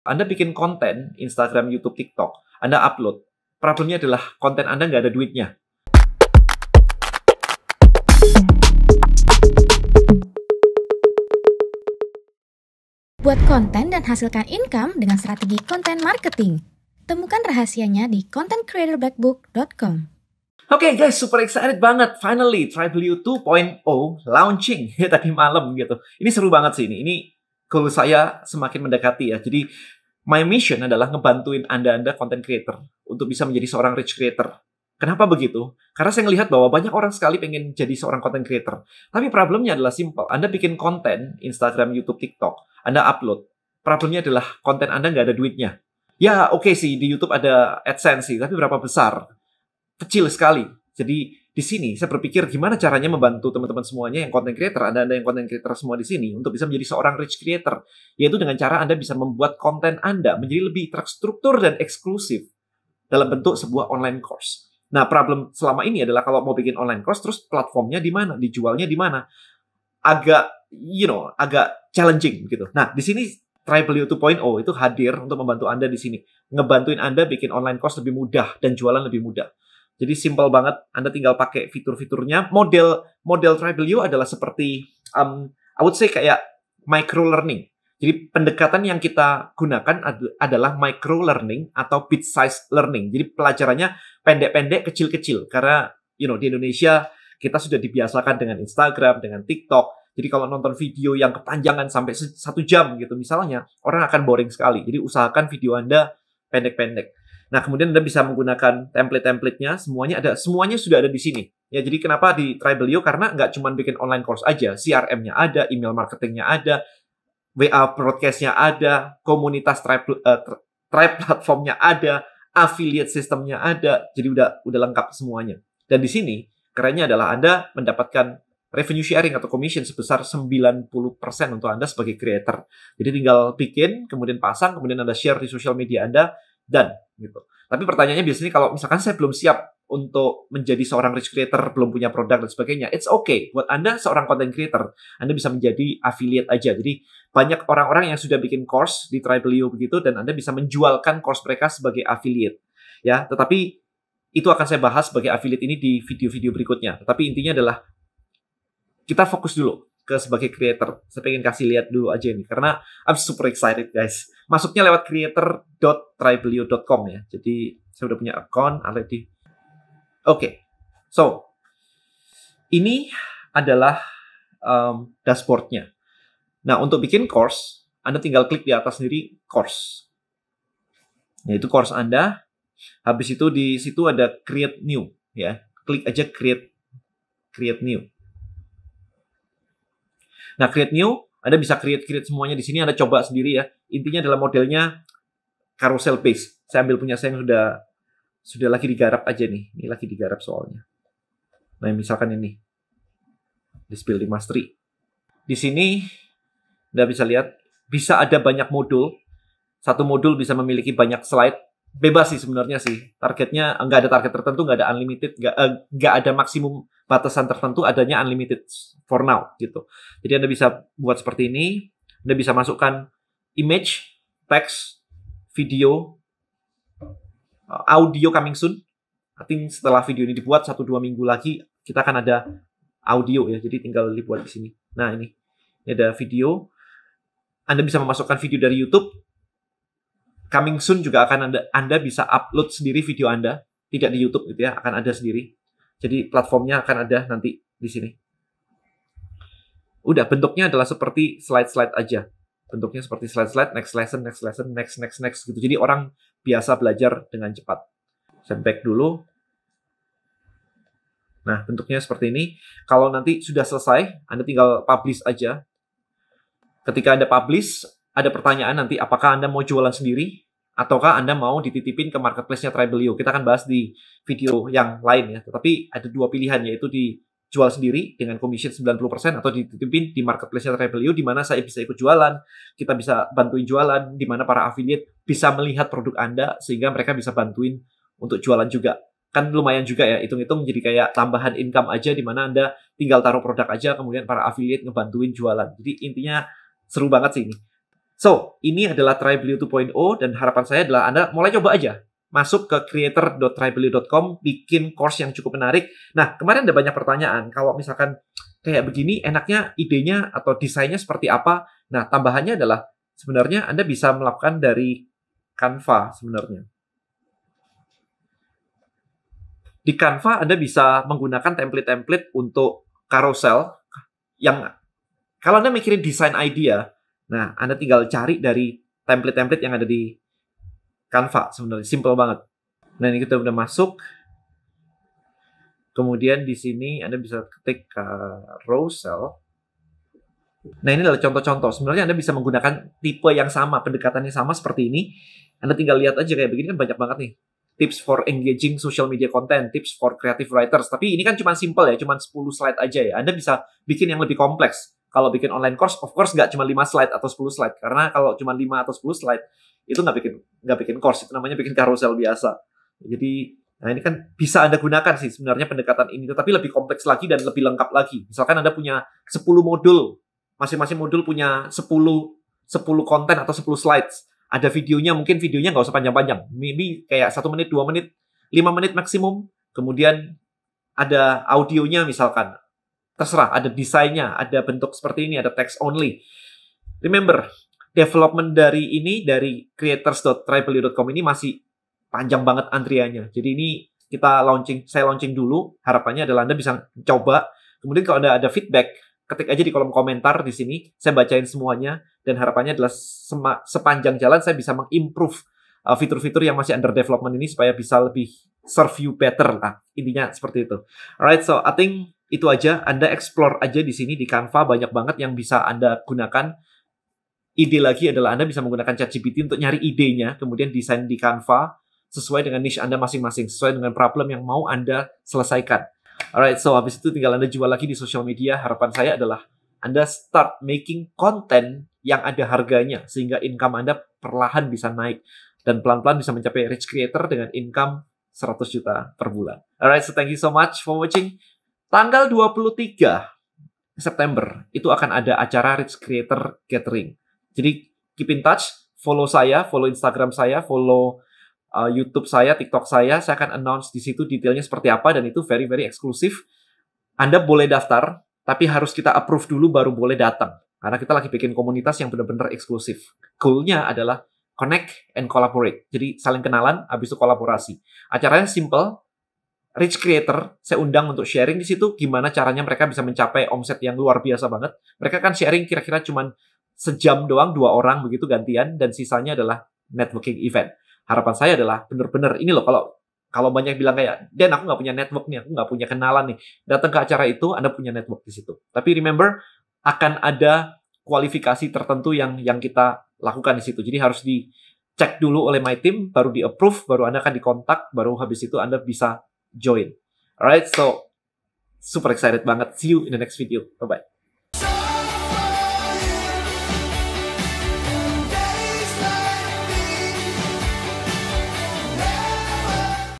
Anda bikin konten Instagram, YouTube, TikTok, Anda upload. Problemnya adalah konten Anda nggak ada duitnya. Buat konten dan hasilkan income dengan strategi konten marketing. Temukan rahasianya di contentcreatorblackbook.com. Oke okay, guys, super excited banget. Finally, Tribal U 2.0 launching ya tadi malam gitu. Ini seru banget sih ini. Ini goal saya semakin mendekati ya. Jadi my mission adalah ngebantuin Anda-anda content creator untuk bisa menjadi seorang rich creator. Kenapa begitu? Karena saya melihat bahwa banyak orang sekali pengen jadi seorang content creator. Tapi problemnya adalah simple. Anda bikin konten, Instagram, YouTube, TikTok. Anda upload. Problemnya adalah konten Anda nggak ada duitnya. Ya oke okay sih, di YouTube ada AdSense sih, tapi berapa besar? Kecil sekali. Jadi di sini saya berpikir gimana caranya membantu teman-teman semuanya yang content creator, Anda-anda yang content creator semua di sini untuk bisa menjadi seorang rich creator, yaitu dengan cara Anda bisa membuat konten Anda menjadi lebih terstruktur dan eksklusif dalam bentuk sebuah online course. Nah, problem selama ini adalah kalau mau bikin online course terus platformnya di mana, dijualnya di mana. Agak you know, agak challenging gitu. Nah, di sini Tribelio 2.0 itu hadir untuk membantu Anda di sini, ngebantuin Anda bikin online course lebih mudah dan jualan lebih mudah. Jadi simple banget, Anda tinggal pakai fitur-fiturnya. Model model Tribelio adalah seperti um, I would say kayak micro learning. Jadi pendekatan yang kita gunakan adalah micro learning atau bit size learning. Jadi pelajarannya pendek-pendek, kecil-kecil karena you know di Indonesia kita sudah dibiasakan dengan Instagram, dengan TikTok. Jadi kalau nonton video yang kepanjangan sampai satu jam gitu misalnya, orang akan boring sekali. Jadi usahakan video Anda pendek-pendek. Nah, kemudian Anda bisa menggunakan template-templatenya, semuanya ada, semuanya sudah ada di sini. Ya, jadi kenapa di Tribelio? Karena nggak cuma bikin online course aja, CRM-nya ada, email marketing-nya ada, WA broadcast-nya ada, komunitas tribe, uh, tribe platform-nya ada, affiliate system-nya ada, jadi udah udah lengkap semuanya. Dan di sini kerennya adalah Anda mendapatkan revenue sharing atau commission sebesar 90% untuk Anda sebagai creator. Jadi tinggal bikin, kemudian pasang, kemudian Anda share di sosial media Anda, dan gitu. Tapi pertanyaannya biasanya kalau misalkan saya belum siap untuk menjadi seorang rich creator, belum punya produk dan sebagainya, it's okay. Buat Anda seorang content creator, Anda bisa menjadi affiliate aja. Jadi banyak orang-orang yang sudah bikin course di Tribelio begitu dan Anda bisa menjualkan course mereka sebagai affiliate. Ya, tetapi itu akan saya bahas sebagai affiliate ini di video-video berikutnya. Tetapi intinya adalah kita fokus dulu ke sebagai creator. Saya pengen kasih lihat dulu aja ini karena I'm super excited guys masuknya lewat creator.tribelio.com ya. Jadi saya sudah punya account already. Oke, okay. so ini adalah um, dashboardnya. Nah untuk bikin course, Anda tinggal klik di atas sendiri course. Nah, itu course Anda. Habis itu di situ ada create new ya. Klik aja create create new. Nah create new anda bisa create-create semuanya di sini, Anda coba sendiri ya. Intinya adalah modelnya carousel base. Saya ambil punya saya yang sudah sudah lagi digarap aja nih. Ini lagi digarap soalnya. Nah, misalkan ini. This building mastery. Di sini Anda bisa lihat bisa ada banyak modul. Satu modul bisa memiliki banyak slide bebas sih sebenarnya sih targetnya nggak ada target tertentu nggak ada unlimited nggak eh, nggak ada maksimum batasan tertentu adanya unlimited for now gitu jadi anda bisa buat seperti ini anda bisa masukkan image text, video eh, audio coming soon artinya setelah video ini dibuat satu dua minggu lagi kita akan ada audio ya jadi tinggal dibuat di sini nah ini ini ada video anda bisa memasukkan video dari YouTube coming soon juga akan Anda Anda bisa upload sendiri video Anda, tidak di YouTube gitu ya, akan ada sendiri. Jadi platformnya akan ada nanti di sini. Udah bentuknya adalah seperti slide-slide aja. Bentuknya seperti slide-slide, next lesson, next lesson, next next next gitu. Jadi orang biasa belajar dengan cepat. Saya back dulu. Nah, bentuknya seperti ini. Kalau nanti sudah selesai, Anda tinggal publish aja. Ketika Anda publish, ada pertanyaan nanti apakah Anda mau jualan sendiri ataukah Anda mau dititipin ke marketplace-nya Tribelio. Kita akan bahas di video yang lain ya. Tetapi ada dua pilihan yaitu dijual sendiri dengan commission 90% atau dititipin di marketplace-nya Tribelio di mana saya bisa ikut jualan, kita bisa bantuin jualan, di mana para affiliate bisa melihat produk Anda sehingga mereka bisa bantuin untuk jualan juga kan lumayan juga ya hitung-hitung jadi kayak tambahan income aja di mana Anda tinggal taruh produk aja kemudian para affiliate ngebantuin jualan. Jadi intinya seru banget sih ini. So, ini adalah Tribelio 2.0 dan harapan saya adalah Anda mulai coba aja. Masuk ke creator.tribelio.com, bikin course yang cukup menarik. Nah, kemarin ada banyak pertanyaan. Kalau misalkan kayak begini, enaknya idenya atau desainnya seperti apa? Nah, tambahannya adalah sebenarnya Anda bisa melakukan dari Canva sebenarnya. Di Canva Anda bisa menggunakan template-template untuk carousel yang kalau Anda mikirin desain idea, Nah, Anda tinggal cari dari template-template yang ada di Canva sebenarnya, simple banget. Nah, ini kita udah masuk. Kemudian di sini Anda bisa ketik uh, row cell. Nah, ini adalah contoh-contoh. Sebenarnya Anda bisa menggunakan tipe yang sama, pendekatannya sama seperti ini. Anda tinggal lihat aja kayak begini kan banyak banget nih tips for engaging social media content, tips for creative writers. Tapi ini kan cuma simple ya, cuma 10 slide aja ya. Anda bisa bikin yang lebih kompleks kalau bikin online course of course nggak cuma 5 slide atau 10 slide karena kalau cuma 5 atau 10 slide itu nggak bikin nggak bikin course itu namanya bikin carousel biasa jadi nah ini kan bisa anda gunakan sih sebenarnya pendekatan ini tetapi lebih kompleks lagi dan lebih lengkap lagi misalkan anda punya 10 modul masing-masing modul punya 10 10 konten atau 10 slides ada videonya mungkin videonya nggak usah panjang-panjang ini kayak satu menit dua menit 5 menit maksimum kemudian ada audionya misalkan Terserah, ada desainnya, ada bentuk seperti ini, ada text only. Remember, development dari ini, dari creators.tribelio.com ini masih panjang banget antriannya. Jadi ini kita launching, saya launching dulu, harapannya adalah Anda bisa coba. Kemudian kalau Anda ada feedback, ketik aja di kolom komentar di sini, saya bacain semuanya, dan harapannya adalah sepanjang jalan saya bisa mengimprove uh, fitur-fitur yang masih under development ini supaya bisa lebih serve you better lah. Intinya seperti itu. Alright, so I think itu aja Anda explore aja di sini di Canva banyak banget yang bisa Anda gunakan. Ide lagi adalah Anda bisa menggunakan ChatGPT untuk nyari idenya, kemudian desain di Canva sesuai dengan niche Anda masing-masing, sesuai dengan problem yang mau Anda selesaikan. Alright, so habis itu tinggal Anda jual lagi di sosial media. Harapan saya adalah Anda start making content yang ada harganya sehingga income Anda perlahan bisa naik dan pelan-pelan bisa mencapai rich creator dengan income 100 juta per bulan. Alright, so thank you so much for watching. Tanggal 23 September itu akan ada acara Rich Creator Gathering. Jadi keep in touch, follow saya, follow Instagram saya, follow uh, YouTube saya, TikTok saya. Saya akan announce di situ detailnya seperti apa dan itu very very eksklusif. Anda boleh daftar, tapi harus kita approve dulu baru boleh datang. Karena kita lagi bikin komunitas yang benar-benar eksklusif. Goalnya adalah connect and collaborate. Jadi saling kenalan, habis itu kolaborasi. Acaranya simple, rich creator saya undang untuk sharing di situ gimana caranya mereka bisa mencapai omset yang luar biasa banget. Mereka kan sharing kira-kira cuman sejam doang dua orang begitu gantian dan sisanya adalah networking event. Harapan saya adalah bener-bener ini loh kalau kalau banyak bilang kayak dan aku nggak punya network nih, aku nggak punya kenalan nih. Datang ke acara itu Anda punya network di situ. Tapi remember akan ada kualifikasi tertentu yang yang kita lakukan di situ. Jadi harus dicek dulu oleh my team, baru di approve, baru Anda akan dikontak, baru habis itu Anda bisa join. Alright, so super excited banget. See you in the next video. Bye-bye.